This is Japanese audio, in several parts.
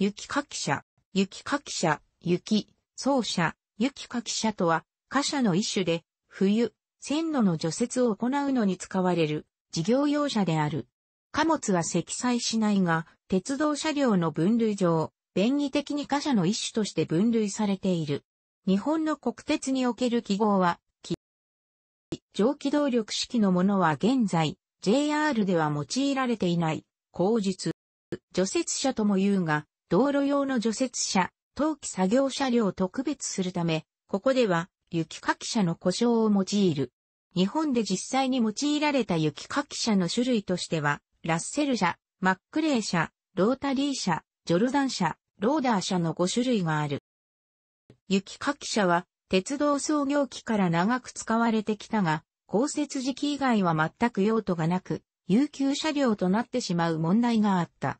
雪かき車、雪かき車、雪、走車、雪かき車とは、貨車の一種で、冬、線路の除雪を行うのに使われる、事業用車である。貨物は積載しないが、鉄道車両の分類上、便宜的に貨車の一種として分類されている。日本の国鉄における記号は、上気動力式のものは現在、JR では用いられていない、工術、除雪車とも言うが、道路用の除雪車、冬季作業車両を特別するため、ここでは雪かき車の故障を用いる。日本で実際に用いられた雪かき車の種類としては、ラッセル車、マックレー車、ロータリー車、ジョルダン車、ローダー車の5種類がある。雪かき車は、鉄道創業期から長く使われてきたが、降雪時期以外は全く用途がなく、有給車両となってしまう問題があった。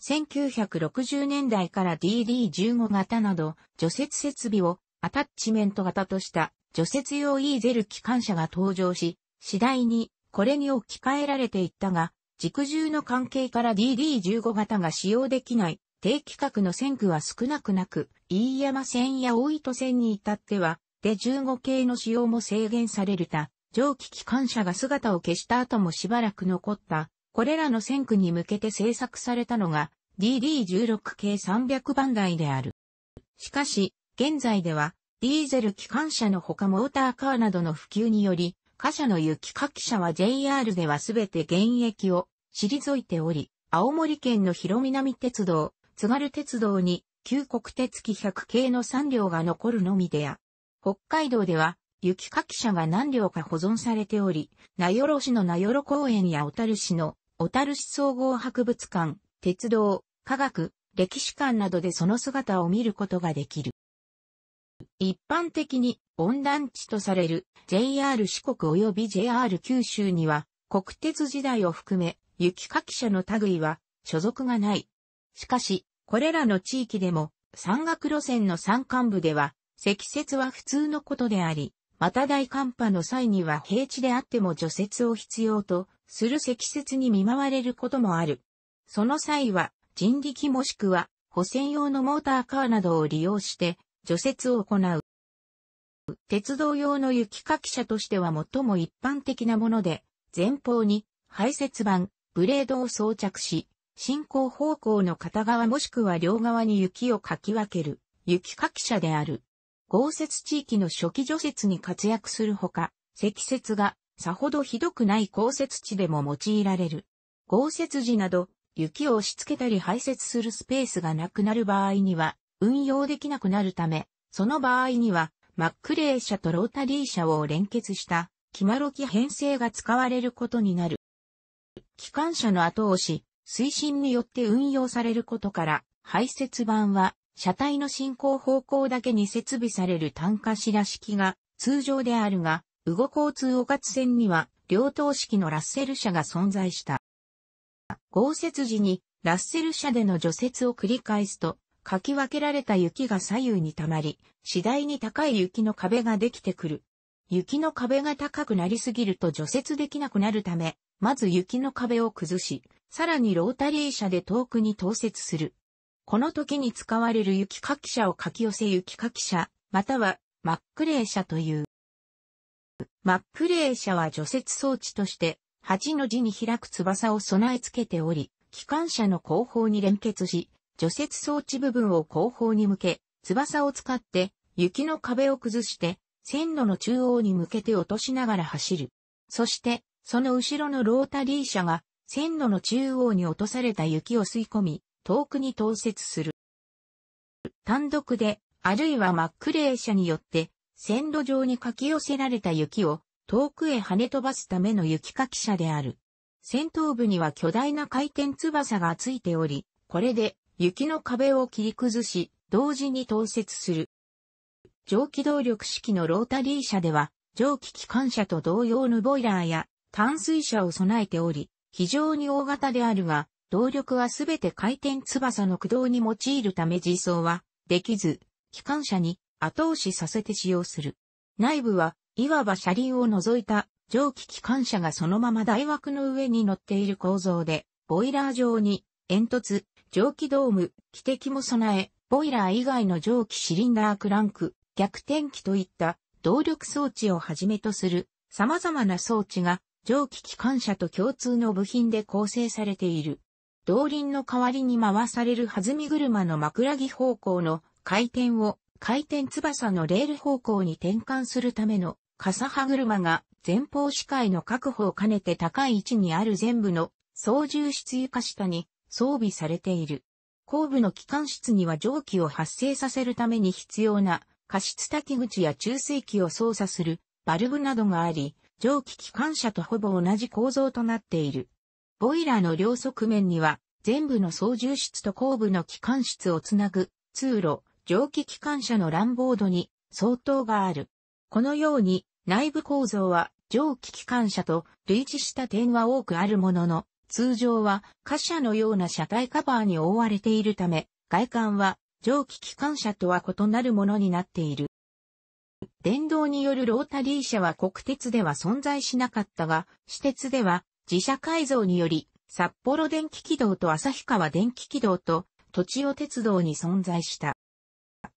1960年代から DD15 型など、除雪設備をアタッチメント型とした除雪用イーゼル機関車が登場し、次第にこれに置き換えられていったが、軸重の関係から DD15 型が使用できない低規格の線区は少なくなく、飯山線や大糸線に至っては、で15系の使用も制限されるた、蒸気機関車が姿を消した後もしばらく残った、これらの線区に向けて制作されたのが、DD16 系300番台である。しかし、現在では、ディーゼル機関車のほかモーターカーなどの普及により、貨車の雪かき車は JR ではすべて現役を退いており、青森県の広南鉄道、津軽鉄道に、旧国鉄機100系の3両が残るのみでや、北海道では、雪かき車が何両か保存されており、名寄市の名寄公園や小樽市の小樽市総合博物館、鉄道、科学、歴史館などでその姿を見ることができる。一般的に温暖地とされる JR 四国及び JR 九州には国鉄時代を含め雪かき者の類は所属がない。しかし、これらの地域でも山岳路線の山間部では積雪は普通のことであり、また大寒波の際には平地であっても除雪を必要とする積雪に見舞われることもある。その際は人力もしくは補選用のモーターカーなどを利用して除雪を行う。鉄道用の雪かき車としては最も一般的なもので、前方に排雪板、ブレードを装着し、進行方向の片側もしくは両側に雪をかき分ける、雪かき車である。豪雪地域の初期除雪に活躍するほか、積雪がさほどひどくない降雪地でも用いられる。豪雪時など、雪を押し付けたり排泄するスペースがなくなる場合には、運用できなくなるため、その場合には、マックレー車とロータリー車を連結した、キマロキ編成が使われることになる。機関車の後押し、推進によって運用されることから、排泄板は、車体の進行方向だけに設備される単価しらしきが通常であるが、動交通をつ線には、両等式のラッセル車が存在した。豪雪時にラッセル車での除雪を繰り返すと、かき分けられた雪が左右に溜まり、次第に高い雪の壁ができてくる。雪の壁が高くなりすぎると除雪できなくなるため、まず雪の壁を崩し、さらにロータリー車で遠くに投雪する。この時に使われる雪かき車をかき寄せ雪かき車、またはマックレー車という。マックレー車は除雪装置として8の字に開く翼を備え付けており、機関車の後方に連結し、除雪装置部分を後方に向け、翼を使って雪の壁を崩して、線路の中央に向けて落としながら走る。そして、その後ろのロータリー車が線路の中央に落とされた雪を吸い込み、遠くに投雪する。単独で、あるいはマックレー車によって、線路上にかき寄せられた雪を遠くへ跳ね飛ばすための雪かき車である。先頭部には巨大な回転翼がついており、これで雪の壁を切り崩し、同時に投雪する。蒸気動力式のロータリー車では、蒸気機関車と同様のボイラーや淡水車を備えており、非常に大型であるが、動力はすべて回転翼の駆動に用いるため自走はできず、機関車に後押しさせて使用する。内部はいわば車輪を除いた蒸気機関車がそのまま台枠の上に乗っている構造で、ボイラー上に煙突、蒸気ドーム、汽笛も備え、ボイラー以外の蒸気シリンダークランク、逆転機といった動力装置をはじめとする様々な装置が蒸気機関車と共通の部品で構成されている。動輪の代わりに回される弾み車の枕木方向の回転を回転翼のレール方向に転換するための傘歯車が前方視界の確保を兼ねて高い位置にある全部の操縦室床下に装備されている。後部の機関室には蒸気を発生させるために必要な加湿滝口や注水器を操作するバルブなどがあり、蒸気機関車とほぼ同じ構造となっている。ボイラーの両側面には全部の操縦室と後部の機関室をつなぐ通路、蒸気機関車のランボードに相当がある。このように内部構造は蒸気機関車と類似した点は多くあるものの、通常は貨車のような車体カバーに覆われているため、外観は蒸気機関車とは異なるものになっている。電動によるロータリー車は国鉄では存在しなかったが、私鉄では自社改造により、札幌電気軌道と旭川電気軌道と、栃尾鉄道に存在した。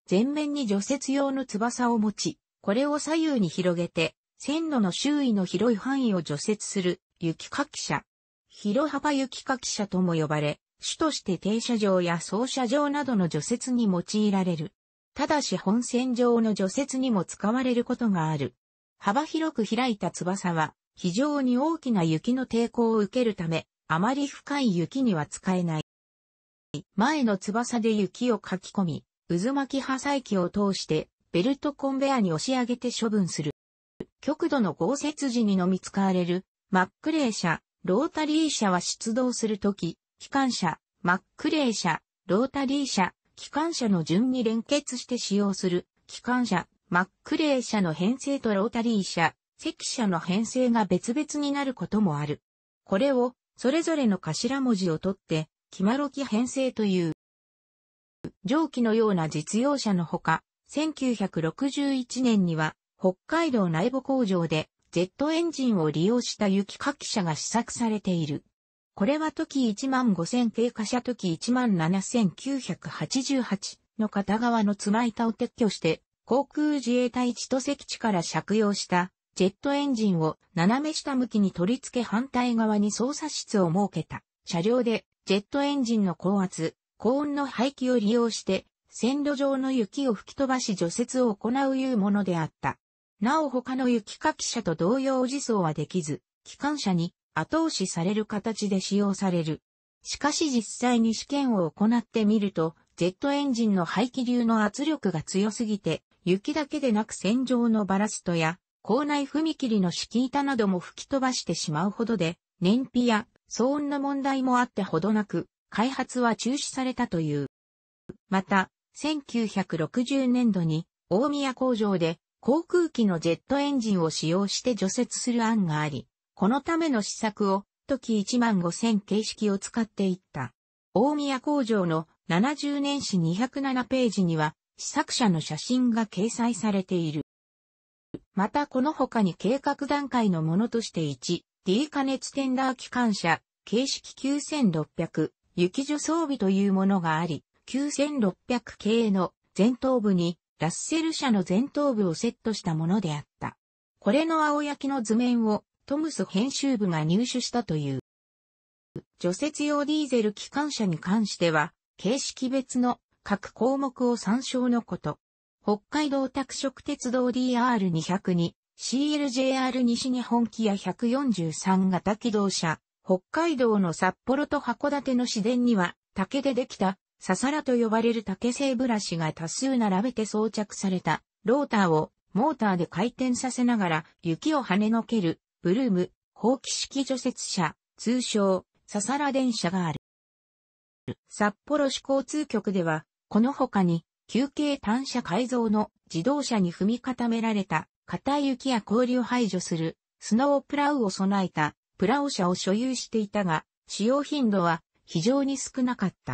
前面に除雪用の翼を持ち、これを左右に広げて、線路の周囲の広い範囲を除雪する、雪かき車。広幅雪かき車とも呼ばれ、主として停車場や操車場などの除雪に用いられる。ただし本線上の除雪にも使われることがある。幅広く開いた翼は、非常に大きな雪の抵抗を受けるため、あまり深い雪には使えない。前の翼で雪をかき込み、渦巻き破砕機を通してベルトコンベアに押し上げて処分する。極度の豪雪時にのみ使われる、マックレー車、ロータリー車は出動するとき、機関車、マックレー車、ロータリー車、機関車の順に連結して使用する、機関車、マックレー車の編成とロータリー車、赤車の編成が別々になることもある。これを、それぞれの頭文字を取って、キマロキ編成という、蒸気のような実用車のほか、1961年には北海道内部工場でジェットエンジンを利用した雪かき車が試作されている。これは時15000経過車時17988の片側のつま板を撤去して航空自衛隊千歳基地から借用したジェットエンジンを斜め下向きに取り付け反対側に操作室を設けた車両でジェットエンジンの高圧、高温の排気を利用して線路上の雪を吹き飛ばし除雪を行ういうものであった。なお他の雪かき車と同様自走はできず、機関車に後押しされる形で使用される。しかし実際に試験を行ってみると、ジェットエンジンの排気流の圧力が強すぎて、雪だけでなく線上のバラストや、校内踏切の敷板なども吹き飛ばしてしまうほどで、燃費や騒音の問題もあってほどなく、開発は中止されたという。また、1960年度に大宮工場で航空機のジェットエンジンを使用して除雪する案があり、このための施策を時1万5000形式を使っていった。大宮工場の70年史207ページには試作者の写真が掲載されている。またこの他に計画段階のものとして 1D 加熱テンダー機関車、形式9600、雪除装備というものがあり、9600系の前頭部にラッセル社の前頭部をセットしたものであった。これの青焼きの図面をトムス編集部が入手したという。除雪用ディーゼル機関車に関しては、形式別の各項目を参照のこと。北海道拓殖鉄道 DR200 に CLJR 西日本機や143型機動車、北海道の札幌と函館の市電には竹でできたササラと呼ばれる竹製ブラシが多数並べて装着されたローターをモーターで回転させながら雪を跳ねのけるブルーム、放棄式除雪車、通称ササラ電車がある。札幌市交通局では、この他に休憩単車改造の自動車に踏み固められた硬い雪や氷を排除するスノープラウを備えたプラウ車を所有していたが、使用頻度は非常に少なかった。